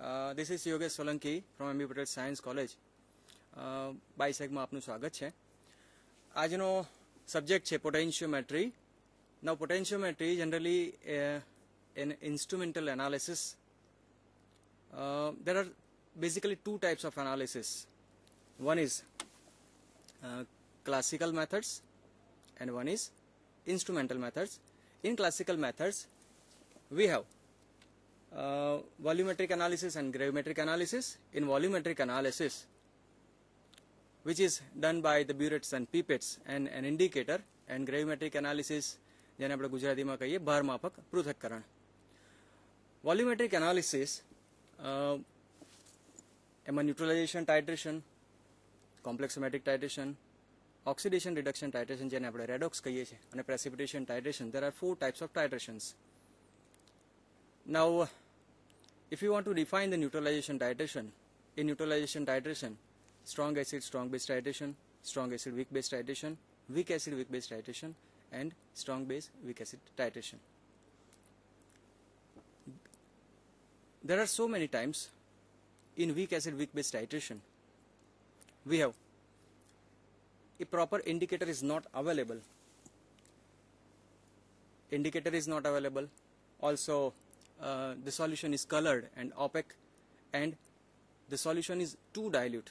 This is Yogesh Solanki from M Patel science college बाइसेक में आपू स्वागत है आज सब्जेक्ट है potentiometry now potentiometry generally in instrumental analysis there are basically two types of analysis one is classical methods and one is instrumental methods in classical methods we have uh, volumetric analysis and gravimetric analysis. In volumetric analysis, which is done by the burettes and pipets and an indicator, and gravimetric analysis, volumetric analysis, uh, am a neutralization titration, complex somatic titration, oxidation reduction titration, jane apde redox kaiye and precipitation titration. There are four types of titrations. Now, if you want to define the neutralization titration, in neutralization titration, strong acid, strong base titration, strong acid, weak base titration, weak acid, weak base titration, and strong base, weak acid titration. There are so many times in weak acid, weak base titration. We have a proper indicator is not available. Indicator is not available. Also, the uh, solution is colored and opaque and the solution is too dilute.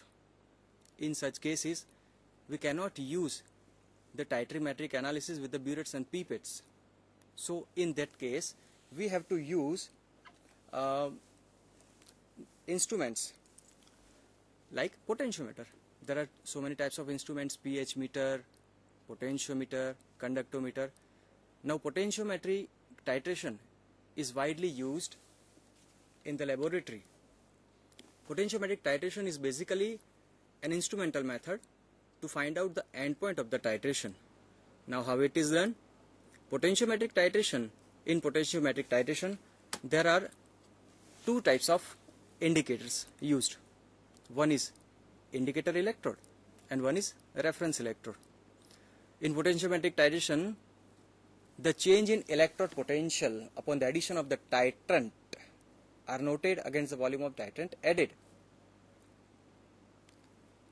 In such cases, we cannot use the titrimetric analysis with the burettes and pipettes. So in that case, we have to use uh, instruments like potentiometer. There are so many types of instruments, pH meter, potentiometer, conductometer. Now potentiometry titration is widely used in the laboratory. Potentiometric titration is basically an instrumental method to find out the endpoint of the titration. Now how it is done? Potentiometric titration, in potentiometric titration, there are two types of indicators used. One is indicator electrode and one is reference electrode. In potentiometric titration, the change in electrode potential upon the addition of the titrant are noted against the volume of titrant added.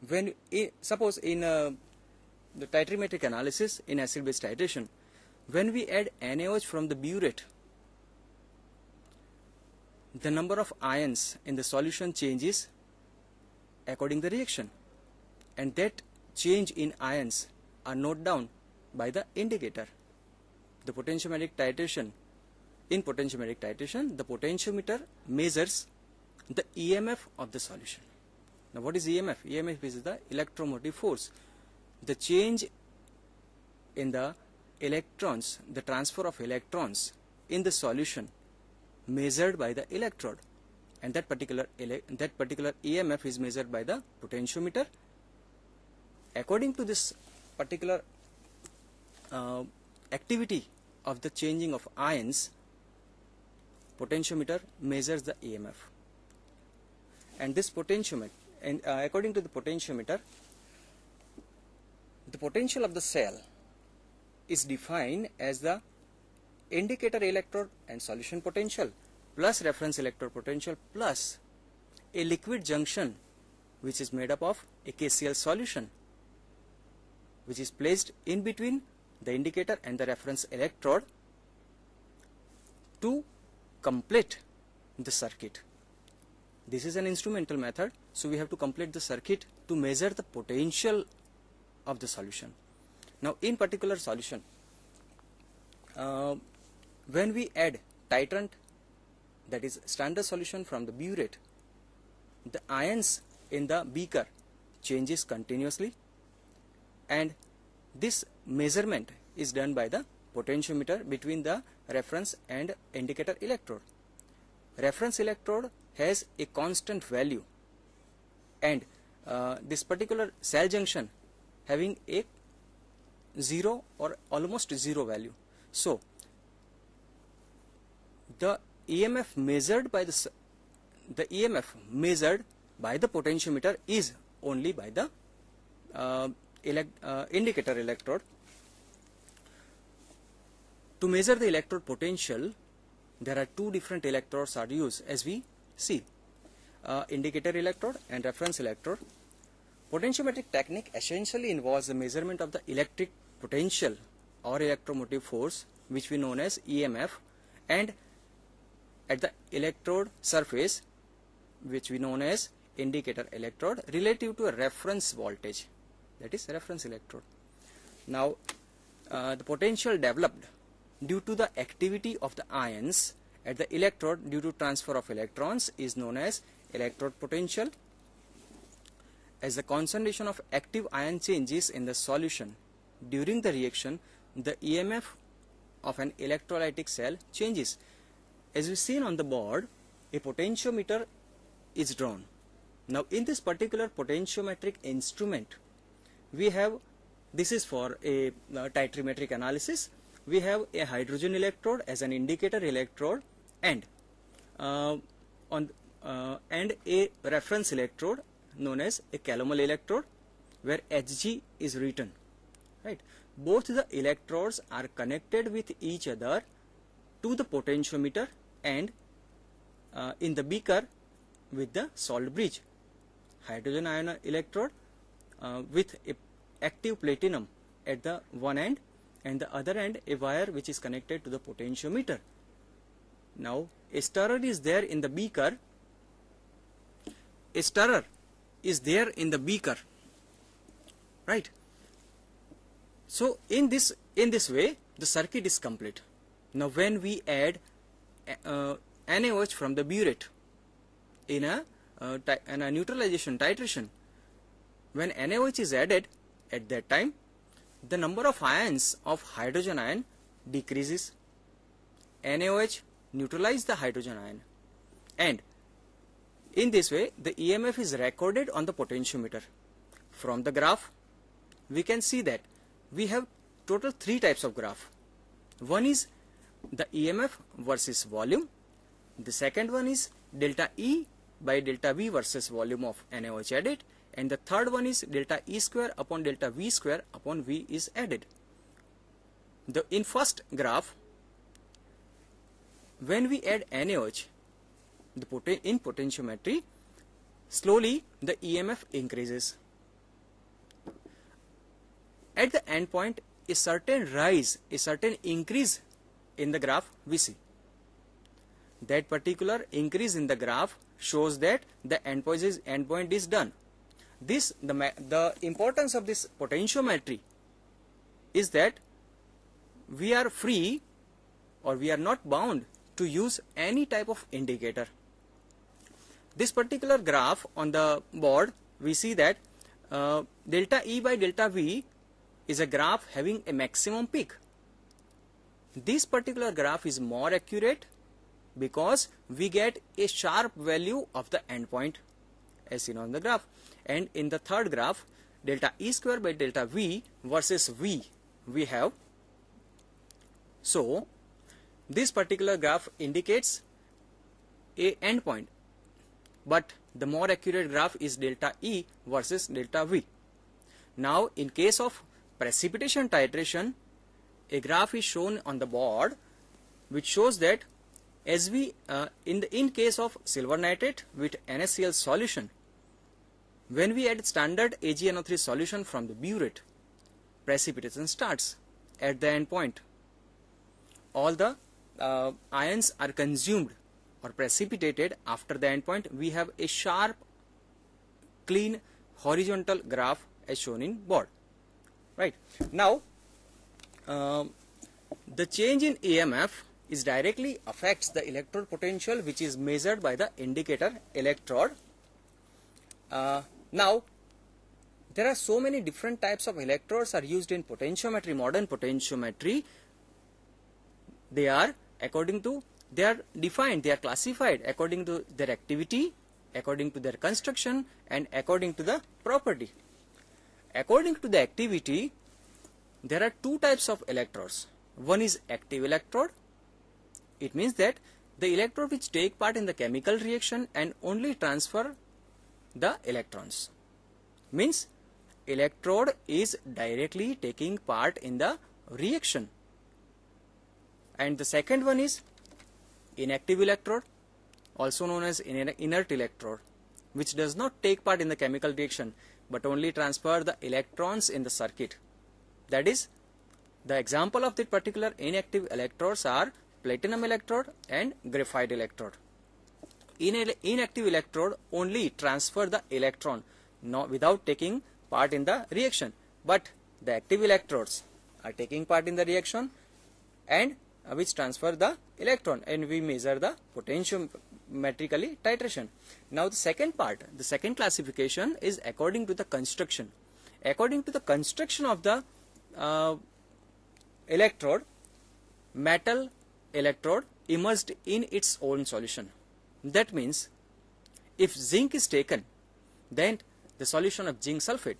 When suppose in uh, the titrimetric analysis in acid-base titration, when we add NaOH from the burette, the number of ions in the solution changes according the reaction and that change in ions are noted down by the indicator the potentiometric titration. In potentiometric titration, the potentiometer measures the EMF of the solution. Now, what is EMF? EMF is the electromotive force. The change in the electrons, the transfer of electrons in the solution measured by the electrode and that particular that particular EMF is measured by the potentiometer. According to this particular uh, activity of the changing of ions, potentiometer measures the EMF. And this potentiometer, and uh, according to the potentiometer, the potential of the cell is defined as the indicator electrode and solution potential plus reference electrode potential plus a liquid junction which is made up of a KCl solution which is placed in between the indicator and the reference electrode to complete the circuit. This is an instrumental method, so we have to complete the circuit to measure the potential of the solution. Now, in particular solution, uh, when we add titrant, that is standard solution from the burette, the ions in the beaker changes continuously and this measurement is done by the potentiometer between the reference and indicator electrode. Reference electrode has a constant value and uh, this particular cell junction having a 0 or almost 0 value. So, the EMF measured by the the EMF measured by the potentiometer is only by the uh, uh, indicator electrode. To measure the electrode potential, there are two different electrodes are used as we see, uh, indicator electrode and reference electrode. Potentiometric technique essentially involves the measurement of the electric potential or electromotive force which we known as EMF and at the electrode surface which we known as indicator electrode relative to a reference voltage that is reference electrode. Now uh, the potential developed due to the activity of the ions at the electrode due to transfer of electrons is known as electrode potential as the concentration of active ion changes in the solution during the reaction the EMF of an electrolytic cell changes as we seen on the board a potentiometer is drawn now in this particular potentiometric instrument we have this is for a uh, titrimetric analysis we have a hydrogen electrode as an indicator electrode and uh, on uh, and a reference electrode known as a calomel electrode where Hg is written right both the electrodes are connected with each other to the potentiometer and uh, in the beaker with the salt bridge hydrogen ion electrode uh, with active platinum at the one end and the other end a wire which is connected to the potentiometer. Now a stirrer is there in the beaker, a stirrer is there in the beaker, right. So in this, in this way the circuit is complete. Now when we add uh, NaOH from the burette in a, uh, in a neutralization titration, when NaOH is added at that time, the number of ions of hydrogen ion decreases. NaOH neutralizes the hydrogen ion and in this way the EMF is recorded on the potentiometer. From the graph we can see that we have total three types of graph. One is the EMF versus volume. The second one is delta E by delta V versus volume of NaOH added and the third one is delta E square upon delta V square upon V is added. The in first graph, when we add NaOH the in potentiometry, slowly the EMF increases. At the end point, a certain rise, a certain increase in the graph we see. That particular increase in the graph shows that the endpoint is, endpoint is done this the, the importance of this potentiometry is that we are free or we are not bound to use any type of indicator. This particular graph on the board we see that uh, delta E by delta V is a graph having a maximum peak. This particular graph is more accurate because we get a sharp value of the endpoint as seen on the graph and in the third graph delta E square by delta V versus V we have. So this particular graph indicates a endpoint but the more accurate graph is delta E versus delta V. Now in case of precipitation titration a graph is shown on the board which shows that as we uh, in the in case of silver nitrate with NaCl solution when we add standard AgNO3 solution from the burette, precipitation starts at the end point. All the uh, ions are consumed or precipitated after the end point. We have a sharp, clean horizontal graph as shown in board. Right now, um, the change in EMF is directly affects the electrode potential which is measured by the indicator electrode uh, now, there are so many different types of electrodes are used in potentiometry, modern potentiometry. They are according to, they are defined, they are classified according to their activity, according to their construction and according to the property. According to the activity, there are two types of electrodes. One is active electrode. It means that the electrode which take part in the chemical reaction and only transfer the electrons. Means electrode is directly taking part in the reaction. And the second one is inactive electrode also known as inert electrode which does not take part in the chemical reaction but only transfer the electrons in the circuit. That is the example of the particular inactive electrodes are platinum electrode and graphite electrode. In an inactive electrode only transfer the electron not without taking part in the reaction. But the active electrodes are taking part in the reaction and uh, which transfer the electron and we measure the potentiometrically titration. Now the second part, the second classification is according to the construction. According to the construction of the uh, electrode, metal electrode immersed in its own solution. That means if zinc is taken, then the solution of zinc sulfate.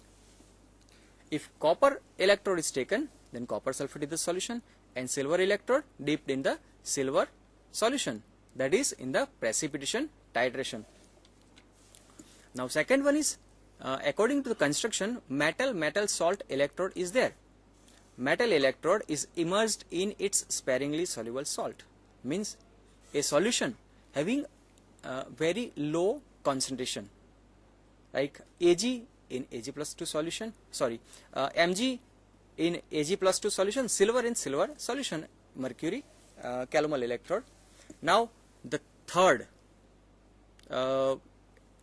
If copper electrode is taken, then copper sulfate is the solution and silver electrode dipped in the silver solution that is in the precipitation titration. Now second one is uh, according to the construction metal metal salt electrode is there. Metal electrode is immersed in its sparingly soluble salt means a solution having uh, very low concentration like Ag in Ag plus 2 solution sorry uh, Mg in Ag plus 2 solution silver in silver solution mercury uh, calomel electrode now the third uh,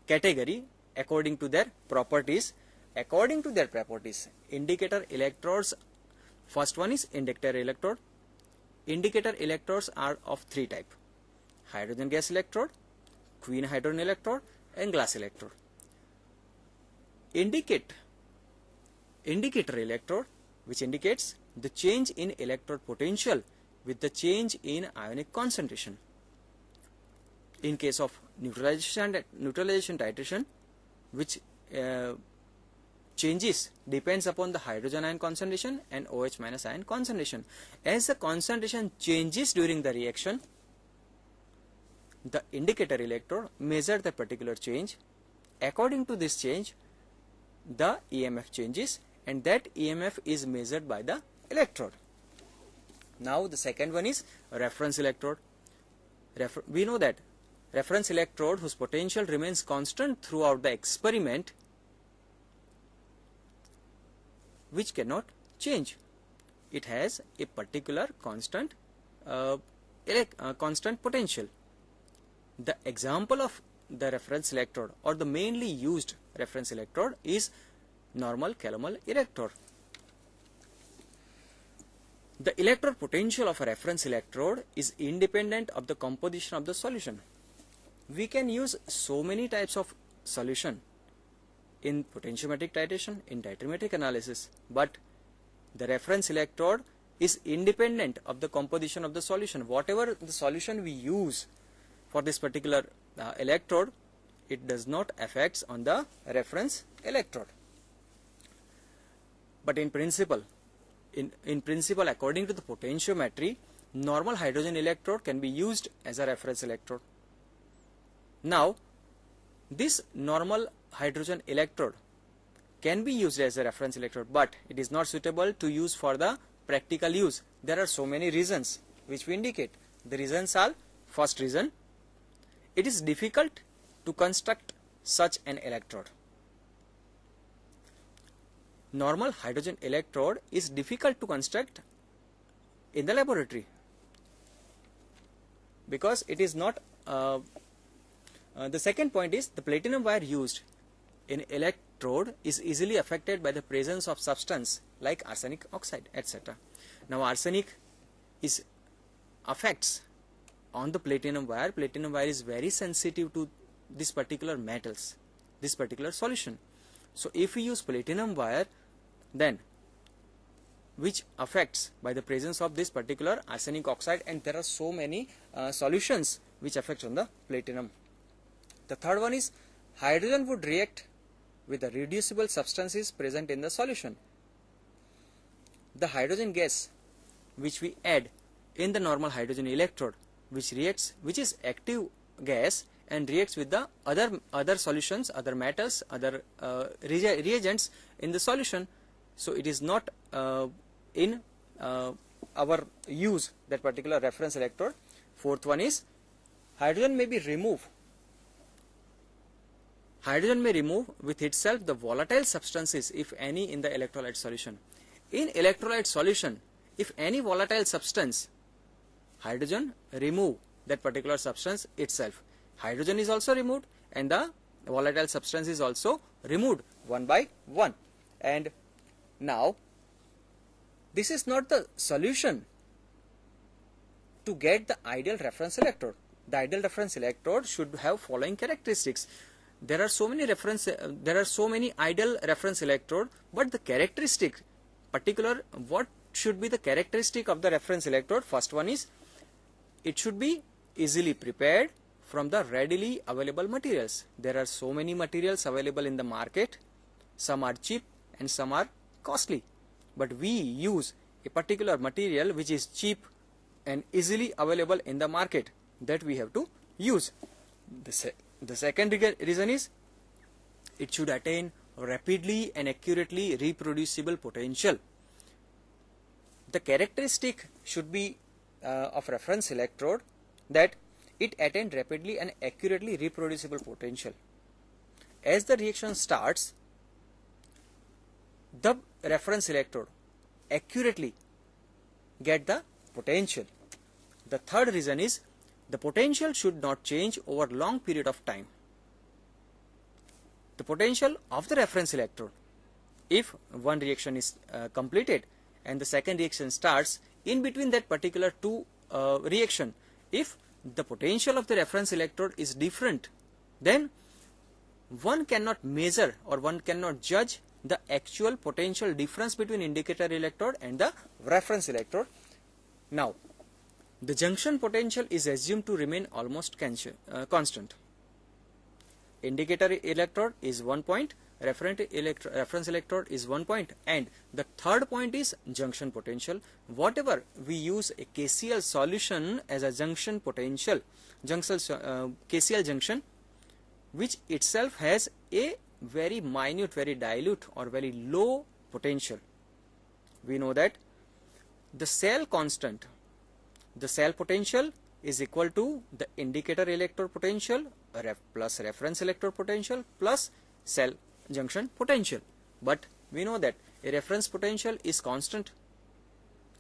category according to their properties according to their properties indicator electrodes first one is indicator electrode indicator electrodes are of three type hydrogen gas electrode queen hydrogen electrode and glass electrode. Indicate indicator electrode which indicates the change in electrode potential with the change in ionic concentration. In case of neutralization, neutralization titration which uh, changes depends upon the hydrogen ion concentration and OH minus ion concentration. As the concentration changes during the reaction, the indicator electrode measure the particular change. According to this change, the EMF changes and that EMF is measured by the electrode. Now the second one is reference electrode. Refer we know that reference electrode whose potential remains constant throughout the experiment which cannot change. It has a particular constant uh, uh, constant potential. The example of the reference electrode or the mainly used reference electrode is normal calomel electrode. The electrode potential of a reference electrode is independent of the composition of the solution. We can use so many types of solution in potentiometric titration, in titrimetric analysis, but the reference electrode is independent of the composition of the solution. Whatever the solution we use, for this particular uh, electrode it does not affects on the reference electrode but in principle in in principle according to the potentiometry normal hydrogen electrode can be used as a reference electrode now this normal hydrogen electrode can be used as a reference electrode but it is not suitable to use for the practical use there are so many reasons which we indicate the reasons are first reason it is difficult to construct such an electrode. Normal hydrogen electrode is difficult to construct in the laboratory because it is not uh, uh, the second point is the platinum wire used in electrode is easily affected by the presence of substance like arsenic oxide etc now arsenic is affects on the platinum wire platinum wire is very sensitive to this particular metals this particular solution so if we use platinum wire then which affects by the presence of this particular arsenic oxide and there are so many uh, solutions which affects on the platinum the third one is hydrogen would react with the reducible substances present in the solution the hydrogen gas which we add in the normal hydrogen electrode which reacts which is active gas and reacts with the other other solutions other matters other uh, reagents in the solution so it is not uh, in uh, our use that particular reference electrode fourth one is hydrogen may be removed hydrogen may remove with itself the volatile substances if any in the electrolyte solution in electrolyte solution if any volatile substance hydrogen remove that particular substance itself. Hydrogen is also removed and the volatile substance is also removed one by one. And now this is not the solution to get the ideal reference electrode. The ideal reference electrode should have following characteristics. There are so many reference, uh, there are so many ideal reference electrode, but the characteristic, particular, what should be the characteristic of the reference electrode? First one is it should be easily prepared from the readily available materials. There are so many materials available in the market. Some are cheap and some are costly. But we use a particular material which is cheap and easily available in the market that we have to use. The, se the second reason is it should attain rapidly and accurately reproducible potential. The characteristic should be uh, of reference electrode that it attained rapidly and accurately reproducible potential. As the reaction starts, the reference electrode accurately get the potential. The third reason is the potential should not change over long period of time. The potential of the reference electrode if one reaction is uh, completed and the second reaction starts in between that particular two uh, reaction if the potential of the reference electrode is different then one cannot measure or one cannot judge the actual potential difference between indicator electrode and the reference electrode. Now, the junction potential is assumed to remain almost uh, constant. Indicator electrode is 1.0 referent electro reference electrode is one point and the third point is junction potential whatever we use a KCL solution as a junction potential junction uh, KCL junction which itself has a very minute very dilute or very low potential we know that the cell constant the cell potential is equal to the indicator electrode potential ref plus reference electrode potential plus cell junction potential. But we know that a reference potential is constant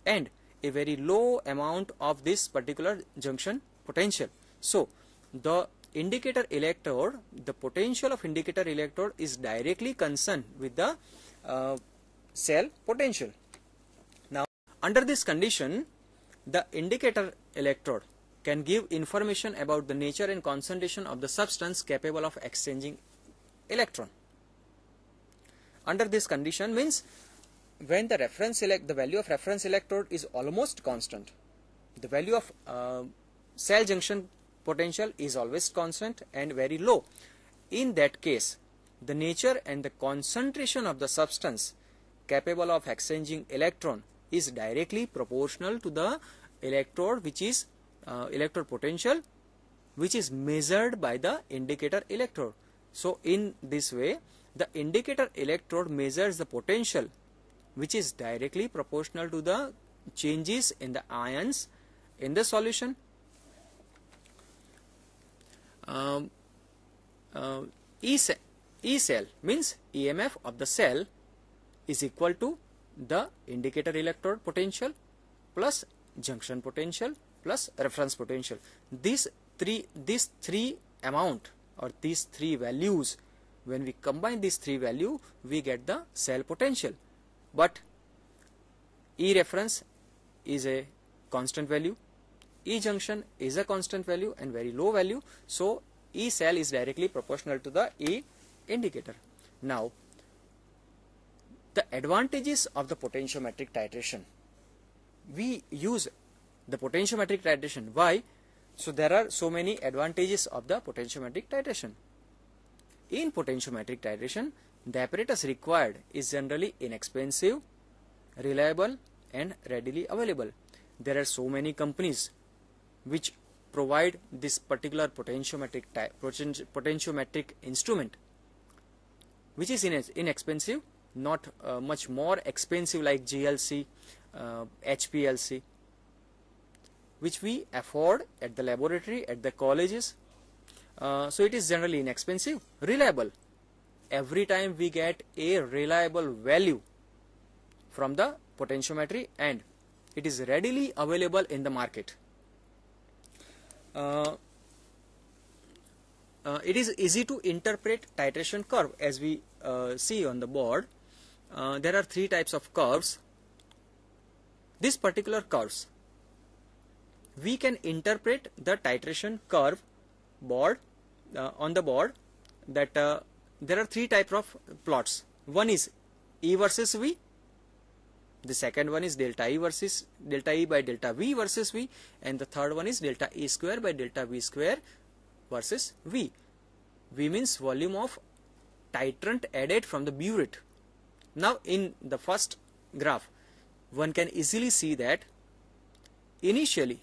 and a very low amount of this particular junction potential. So the indicator electrode, the potential of indicator electrode is directly concerned with the uh, cell potential. Now under this condition, the indicator electrode can give information about the nature and concentration of the substance capable of exchanging electron under this condition means when the reference select the value of reference electrode is almost constant the value of uh, cell junction potential is always constant and very low in that case the nature and the concentration of the substance capable of exchanging electron is directly proportional to the electrode which is uh, electrode potential which is measured by the indicator electrode so in this way the indicator electrode measures the potential which is directly proportional to the changes in the ions in the solution. Um, uh, e, cell, e cell means EMF of the cell is equal to the indicator electrode potential plus junction potential plus reference potential. These three, these three amount or these three values when we combine these three value, we get the cell potential. But E reference is a constant value. E junction is a constant value and very low value. So E cell is directly proportional to the E indicator. Now the advantages of the potentiometric titration. We use the potentiometric titration. Why? So there are so many advantages of the potentiometric titration. In potentiometric titration, the apparatus required is generally inexpensive, reliable and readily available. There are so many companies which provide this particular potentiometric, potentiometric instrument which is inexpensive, not uh, much more expensive like GLC, uh, HPLC which we afford at the laboratory, at the colleges uh, so it is generally inexpensive, reliable. Every time we get a reliable value from the potentiometry and it is readily available in the market. Uh, uh, it is easy to interpret titration curve as we uh, see on the board. Uh, there are three types of curves. This particular curves, we can interpret the titration curve board uh, on the board that uh, there are three type of plots. One is E versus V. The second one is delta E versus delta E by delta V versus V and the third one is delta E square by delta V square versus V. V means volume of titrant added from the burette. Now in the first graph one can easily see that initially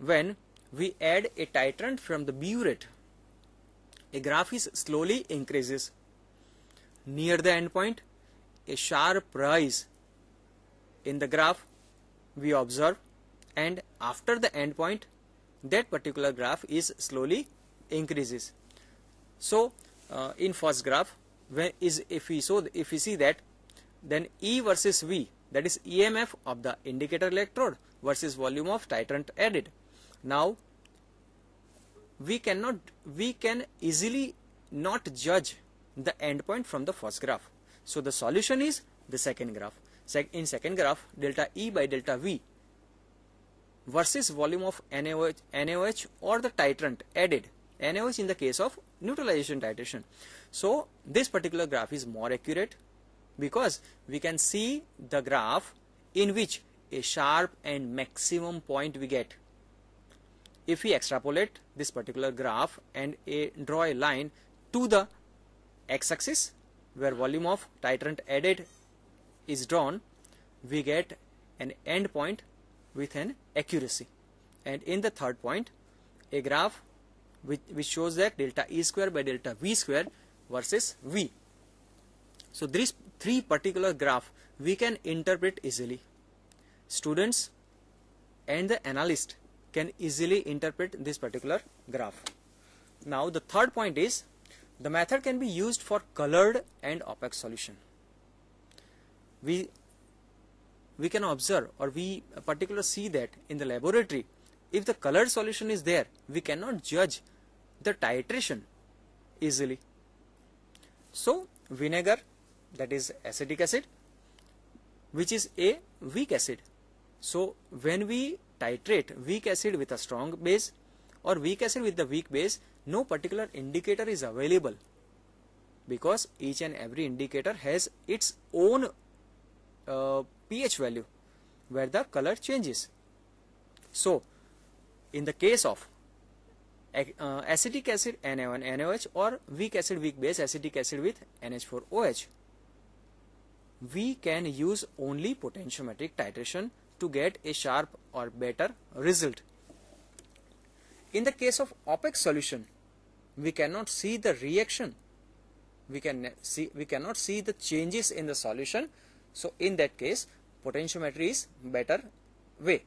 when we add a titrant from the burette a graph is slowly increases. Near the end point, a sharp rise in the graph we observe and after the end point that particular graph is slowly increases. So uh, in first graph when is if we so if we see that then E versus V that is EMF of the indicator electrode versus volume of titrant added. Now we cannot we can easily not judge the endpoint from the first graph. So the solution is the second graph. in second graph, delta E by delta V versus volume of NaOH, NaOH or the titrant added. NaOH in the case of neutralization titration. So this particular graph is more accurate because we can see the graph in which a sharp and maximum point we get if we extrapolate this particular graph and a, draw a line to the x-axis where volume of titrant added is drawn we get an end point with an accuracy and in the third point a graph which, which shows that delta E square by delta V square versus V. So these three particular graph we can interpret easily. Students and the analyst can easily interpret this particular graph. Now the third point is the method can be used for colored and opaque solution. We we can observe or we particularly see that in the laboratory if the colored solution is there we cannot judge the titration easily. So vinegar that is acetic acid which is a weak acid. So when we titrate weak acid with a strong base or weak acid with the weak base, no particular indicator is available because each and every indicator has its own uh, pH value where the color changes. So, in the case of uh, acetic acid Na1 NaOH or weak acid weak base acetic acid with NH4OH, we can use only potentiometric titration to get a sharp or better result. In the case of OPEX solution, we cannot see the reaction. We can see we cannot see the changes in the solution. So in that case, potentiometry is better way.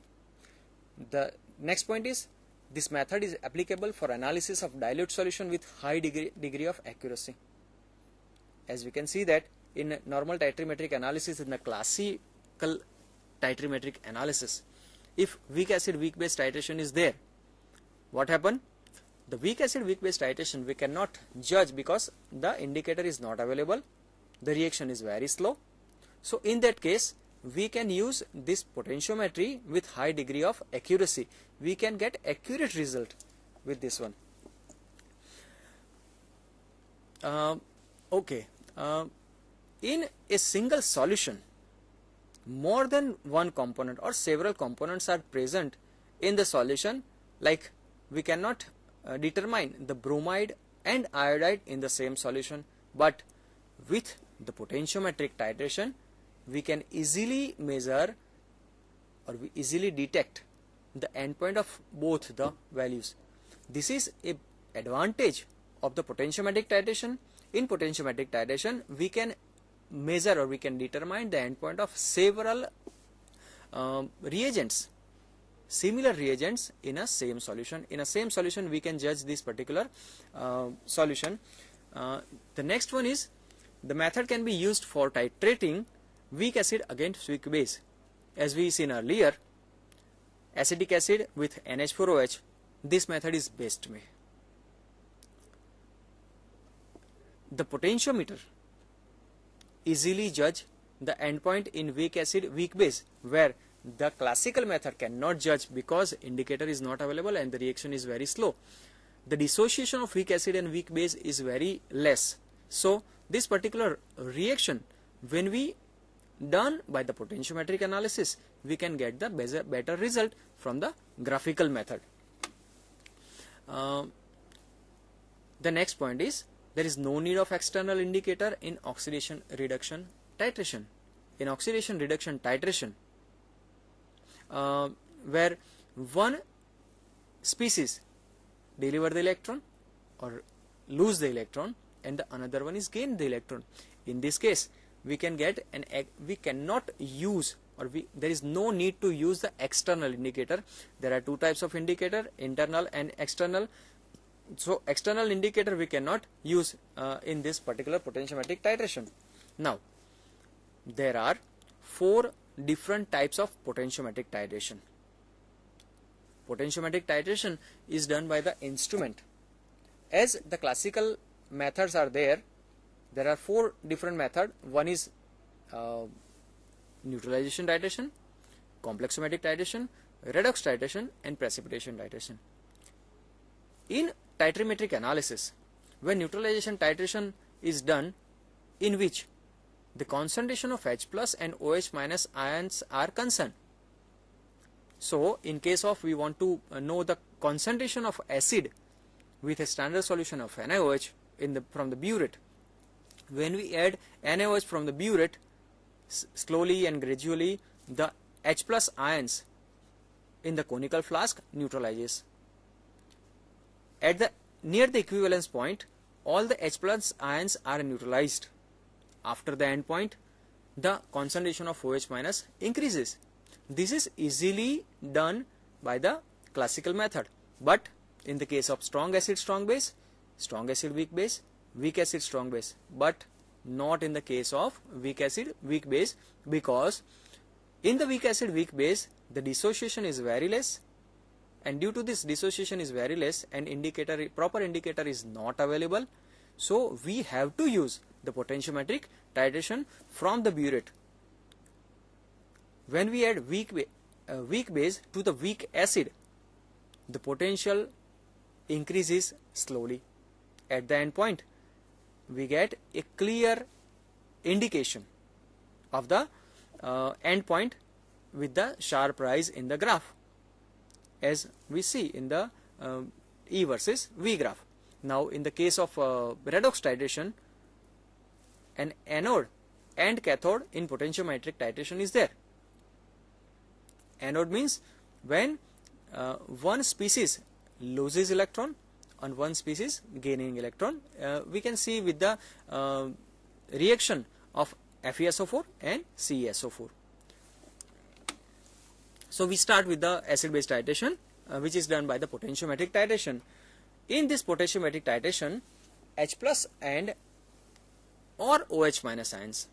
The next point is this method is applicable for analysis of dilute solution with high degree, degree of accuracy. As we can see that in normal titrimetric analysis in the classical titrimetric analysis. If weak acid weak base titration is there, what happen? The weak acid weak base titration we cannot judge because the indicator is not available, the reaction is very slow. So in that case, we can use this potentiometry with high degree of accuracy. We can get accurate result with this one. Uh, okay. Uh, in a single solution, more than one component or several components are present in the solution like we cannot uh, determine the bromide and iodide in the same solution but with the potentiometric titration we can easily measure or we easily detect the endpoint of both the values this is a advantage of the potentiometric titration in potentiometric titration we can measure or we can determine the endpoint of several uh, reagents similar reagents in a same solution in a same solution we can judge this particular uh, solution uh, the next one is the method can be used for titrating weak acid against weak base as we seen earlier acetic acid with NH4OH this method is best Me the potentiometer easily judge the endpoint in weak acid weak base where the classical method cannot judge because indicator is not available and the reaction is very slow. The dissociation of weak acid and weak base is very less. So this particular reaction when we done by the potentiometric analysis we can get the better result from the graphical method. Uh, the next point is there is no need of external indicator in oxidation reduction titration. In oxidation reduction titration, uh, where one species deliver the electron or lose the electron and the another one is gain the electron. In this case, we can get an we cannot use or we there is no need to use the external indicator. There are two types of indicator: internal and external so external indicator we cannot use uh, in this particular potentiometric titration now there are four different types of potentiometric titration potentiometric titration is done by the instrument as the classical methods are there there are four different method one is uh, neutralization titration complexometric titration redox titration and precipitation titration in Titrimetric analysis, where neutralization titration is done in which the concentration of H plus and OH minus ions are concerned. So, in case of we want to uh, know the concentration of acid with a standard solution of NaOH in the from the burette, when we add NaOH from the burette, slowly and gradually the H plus ions in the conical flask neutralizes. At the near the equivalence point, all the H plus ions are neutralized. After the end point, the concentration of OH minus increases. This is easily done by the classical method. But in the case of strong acid strong base, strong acid weak base, weak acid strong base. But not in the case of weak acid weak base because in the weak acid weak base the dissociation is very less and due to this dissociation is very less and indicator proper indicator is not available so we have to use the potentiometric titration from the burette when we add weak uh, weak base to the weak acid the potential increases slowly at the end point we get a clear indication of the uh, end point with the sharp rise in the graph as we see in the um, E versus V graph. Now in the case of uh, redox titration, an anode and cathode in potentiometric titration is there. Anode means when uh, one species loses electron and one species gaining electron. Uh, we can see with the uh, reaction of FeSO4 and CeSO4. So we start with the acid-base titration, uh, which is done by the potentiometric titration. In this potentiometric titration, H plus and or OH minus ions,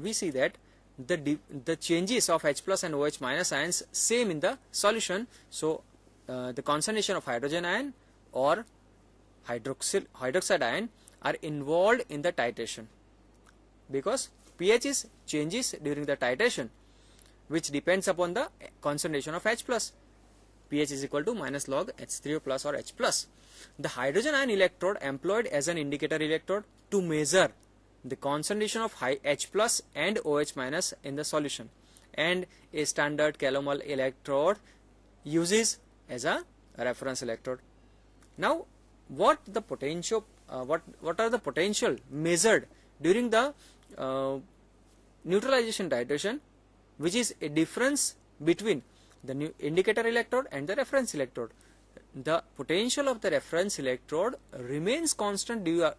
we see that the the changes of H plus and OH minus ions same in the solution. So uh, the concentration of hydrogen ion or hydroxyl hydroxide ion are involved in the titration because pH is changes during the titration which depends upon the concentration of H plus. pH is equal to minus log H3O plus or H plus. The hydrogen ion electrode employed as an indicator electrode to measure the concentration of H plus and OH minus in the solution and a standard calomel electrode uses as a reference electrode. Now what the potential uh, what what are the potential measured during the uh, neutralization titration which is a difference between the new indicator electrode and the reference electrode. The potential of the reference electrode remains constant uh,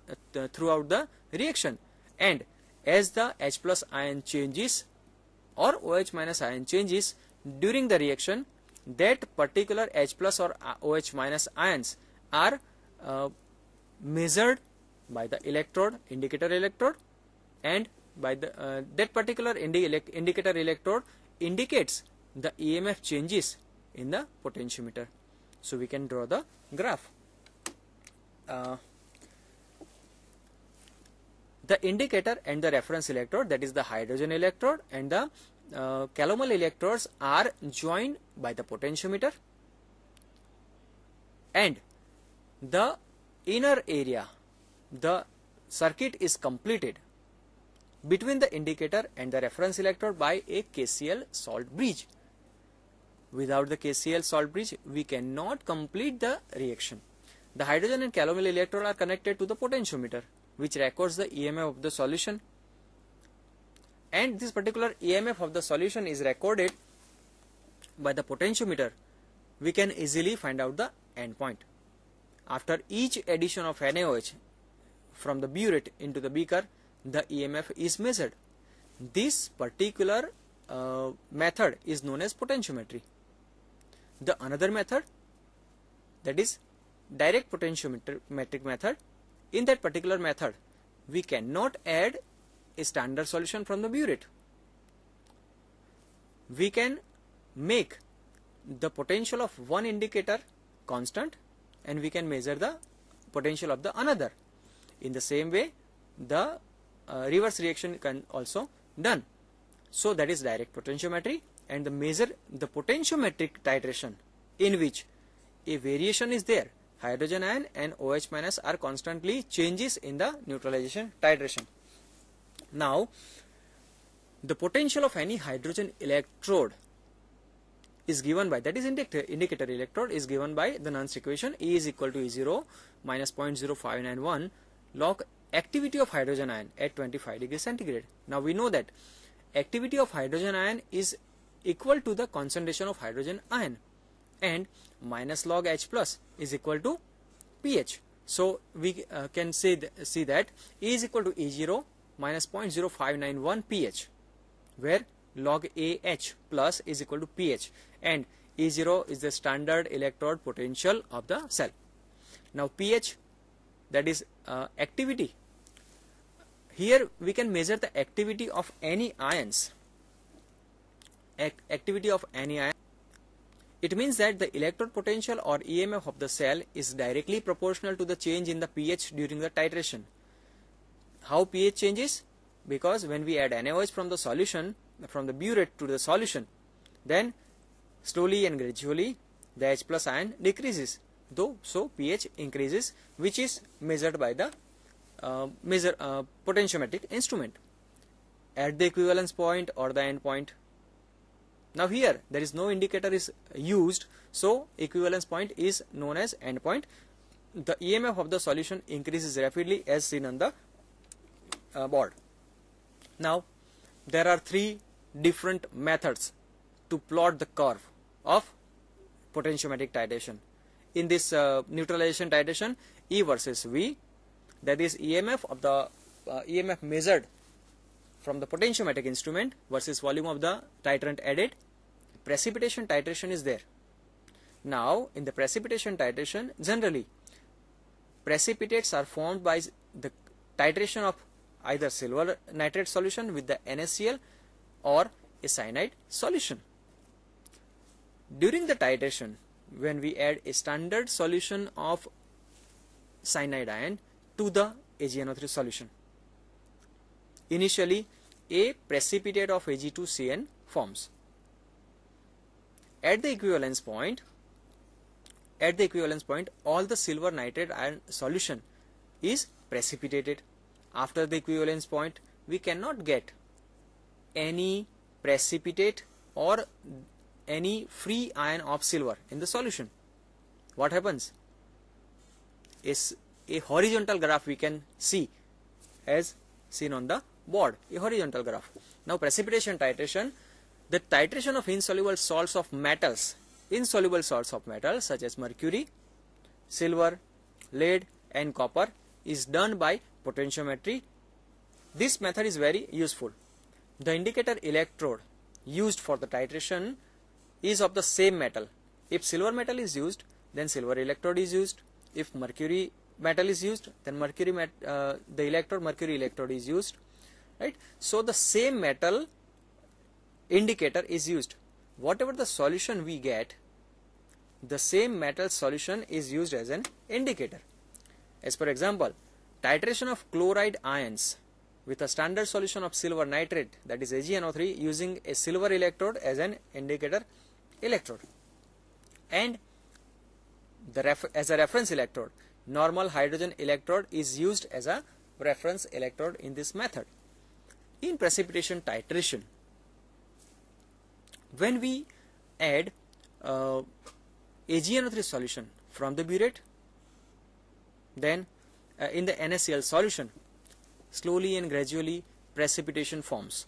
throughout the reaction and as the H plus ion changes or OH minus ion changes during the reaction that particular H plus or OH minus ions are uh, measured by the electrode indicator electrode and by the uh, that particular indi indicator electrode indicates the EMF changes in the potentiometer. So we can draw the graph. Uh, the indicator and the reference electrode that is the hydrogen electrode and the uh, calomel electrodes are joined by the potentiometer and the inner area the circuit is completed between the indicator and the reference electrode by a KCL salt bridge. Without the KCL salt bridge, we cannot complete the reaction. The hydrogen and calomel electrode are connected to the potentiometer, which records the EMF of the solution. And this particular EMF of the solution is recorded by the potentiometer. We can easily find out the endpoint. After each addition of NaOH from the burette into the beaker, the EMF is measured. This particular uh, method is known as potentiometry. The another method that is direct potentiometric method in that particular method we cannot add a standard solution from the burette. We can make the potential of one indicator constant and we can measure the potential of the another. In the same way the uh, reverse reaction can also done. So that is direct potentiometry and the measure the potentiometric titration in which a variation is there. Hydrogen ion and OH minus are constantly changes in the neutralization titration. Now, the potential of any hydrogen electrode is given by that is indicator, indicator electrode is given by the Nernst equation E is equal to E0 minus 0.0591 log activity of hydrogen ion at 25 degree centigrade. Now we know that activity of hydrogen ion is equal to the concentration of hydrogen ion and minus log H plus is equal to pH. So we uh, can say th see that A is equal to A0 minus 0.0591 pH where log AH plus is equal to pH and A0 is the standard electrode potential of the cell. Now pH that is uh, activity here we can measure the activity of any ions. activity of any ion. It means that the electrode potential or EMF of the cell is directly proportional to the change in the pH during the titration. How pH changes? Because when we add NaOH from the solution, from the burette to the solution, then slowly and gradually the H plus ion decreases, though so pH increases, which is measured by the uh, measure uh, potentiometric instrument at the equivalence point or the end point. Now here there is no indicator is used so equivalence point is known as end point. The EMF of the solution increases rapidly as seen on the uh, board. Now there are three different methods to plot the curve of potentiometric titration. In this uh, neutralization titration E versus V that is EMF of the uh, EMF measured from the potentiometric instrument versus volume of the titrant added, precipitation titration is there. Now, in the precipitation titration, generally precipitates are formed by the titration of either silver nitrate solution with the NaCl or a cyanide solution. During the titration, when we add a standard solution of cyanide ion, to the AgNO3 solution. Initially, a precipitate of Ag2CN forms. At the equivalence point, at the equivalence point, all the silver nitrate ion solution is precipitated. After the equivalence point, we cannot get any precipitate or any free ion of silver in the solution. What happens? Is a horizontal graph we can see as seen on the board, a horizontal graph. Now precipitation titration, the titration of insoluble salts of metals, insoluble salts of metals such as mercury, silver, lead and copper is done by potentiometry. This method is very useful. The indicator electrode used for the titration is of the same metal. If silver metal is used, then silver electrode is used. If mercury metal is used then mercury met, uh, the electrode mercury electrode is used right so the same metal indicator is used whatever the solution we get the same metal solution is used as an indicator as for example titration of chloride ions with a standard solution of silver nitrate that is AgNO3 using a silver electrode as an indicator electrode and the as a reference electrode normal hydrogen electrode is used as a reference electrode in this method. In precipitation titration, when we add uh, AgNO3 solution from the burette, then uh, in the NaCl solution, slowly and gradually precipitation forms.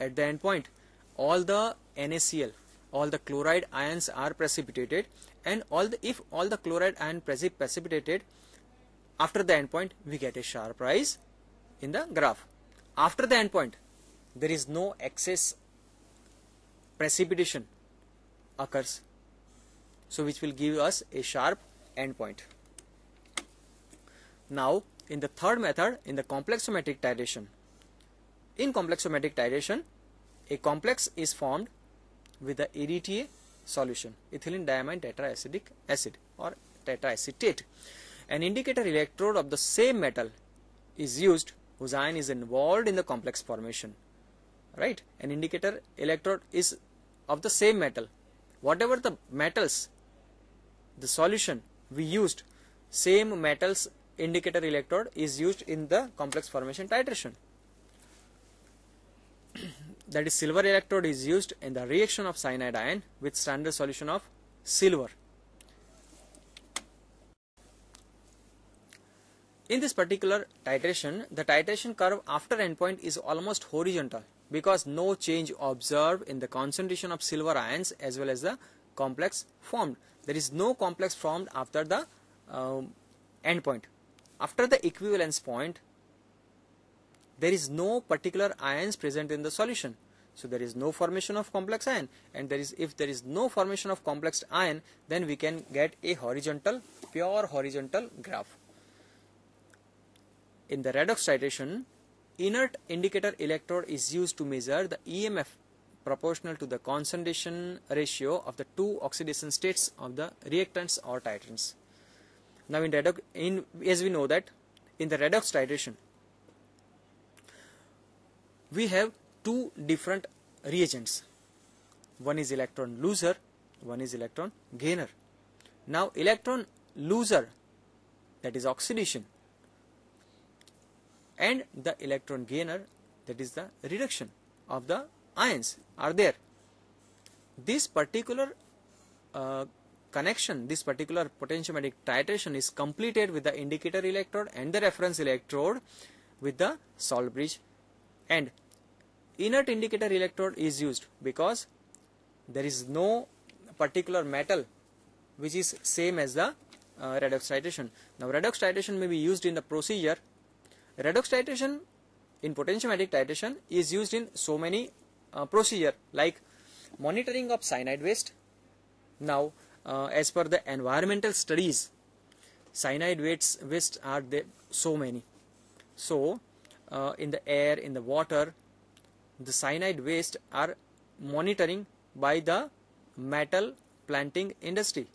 At the end point, all the NaCl all the chloride ions are precipitated and all the if all the chloride ion precipitated after the endpoint we get a sharp rise in the graph after the endpoint there is no excess precipitation occurs so which will give us a sharp endpoint now in the third method in the complexometric titration in complexometric titration a complex is formed with the EDTA solution, ethylene diamine tetraacidic acid or tetraacetate. An indicator electrode of the same metal is used whose ion is involved in the complex formation. Right? An indicator electrode is of the same metal. Whatever the metals, the solution we used, same metals indicator electrode is used in the complex formation titration that is silver electrode is used in the reaction of cyanide ion with standard solution of silver. In this particular titration, the titration curve after endpoint is almost horizontal because no change observed in the concentration of silver ions as well as the complex formed. There is no complex formed after the um, endpoint. After the equivalence point, there is no particular ions present in the solution. So there is no formation of complex ion and there is if there is no formation of complex ion then we can get a horizontal pure horizontal graph. In the redox titration inert indicator electrode is used to measure the EMF proportional to the concentration ratio of the two oxidation states of the reactants or titrants. Now in redox in as we know that in the redox titration we have two different reagents one is electron loser one is electron gainer now electron loser that is oxidation and the electron gainer that is the reduction of the ions are there this particular uh, connection this particular potentiometric titration is completed with the indicator electrode and the reference electrode with the bridge and inert indicator electrode is used because there is no particular metal which is same as the uh, redox titration. Now redox titration may be used in the procedure. Redox titration in potentiometric titration is used in so many uh, procedure like monitoring of cyanide waste. Now uh, as per the environmental studies cyanide wastes, are there so many. So uh, in the air, in the water, the cyanide waste are monitoring by the metal planting industry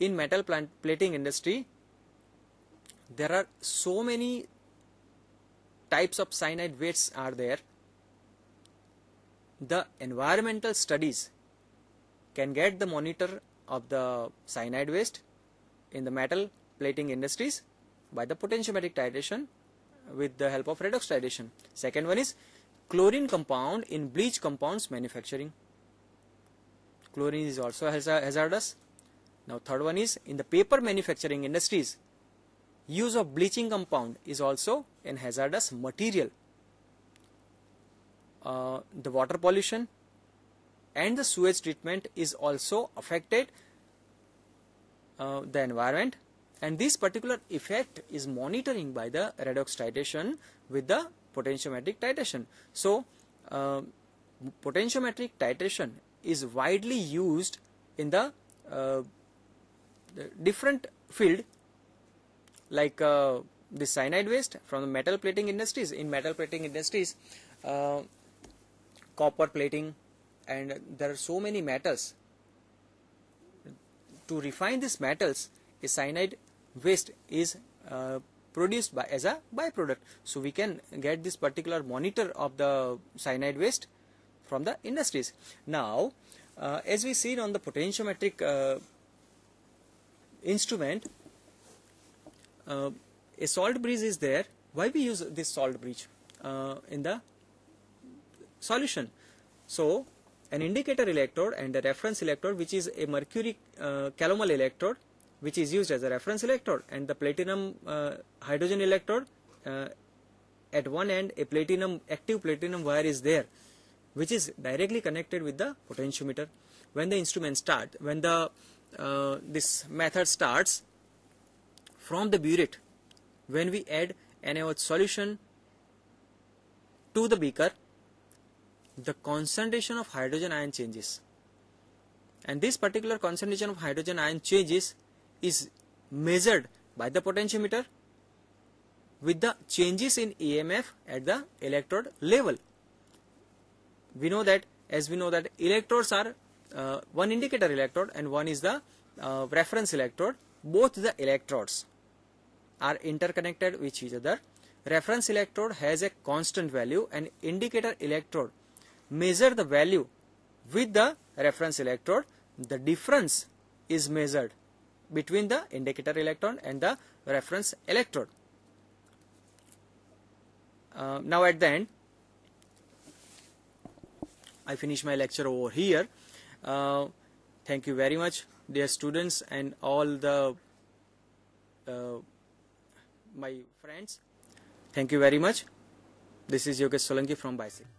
in metal plant plating industry there are so many types of cyanide wastes are there the environmental studies can get the monitor of the cyanide waste in the metal plating industries by the potentiometric titration with the help of redox titration second one is chlorine compound in bleach compounds manufacturing. Chlorine is also hazardous. Now third one is in the paper manufacturing industries, use of bleaching compound is also an hazardous material. Uh, the water pollution and the sewage treatment is also affected uh, the environment and this particular effect is monitoring by the redox titration with the potentiometric titration. So, uh, potentiometric titration is widely used in the, uh, the different field like uh, the cyanide waste from the metal plating industries. In metal plating industries, uh, copper plating and there are so many metals. To refine these metals, a cyanide waste is uh, produced by as a byproduct. So we can get this particular monitor of the cyanide waste from the industries. Now, uh, as we seen on the potentiometric uh, instrument, uh, a salt bridge is there. Why we use this salt bridge uh, in the solution? So, an indicator electrode and a reference electrode, which is a mercury uh, calomel electrode, which is used as a reference electrode and the platinum uh, hydrogen electrode uh, at one end a platinum active platinum wire is there which is directly connected with the potentiometer when the instrument start when the uh, this method starts from the burette when we add anode solution to the beaker the concentration of hydrogen ion changes and this particular concentration of hydrogen ion changes is measured by the potentiometer with the changes in EMF at the electrode level. We know that as we know that electrodes are uh, one indicator electrode and one is the uh, reference electrode. Both the electrodes are interconnected with each other. Reference electrode has a constant value and indicator electrode measure the value with the reference electrode. The difference is measured between the indicator electron and the reference electrode. Uh, now at the end, I finish my lecture over here. Uh, thank you very much dear students and all the uh, my friends. Thank you very much. This is Yogesh Solanki from Bicycle.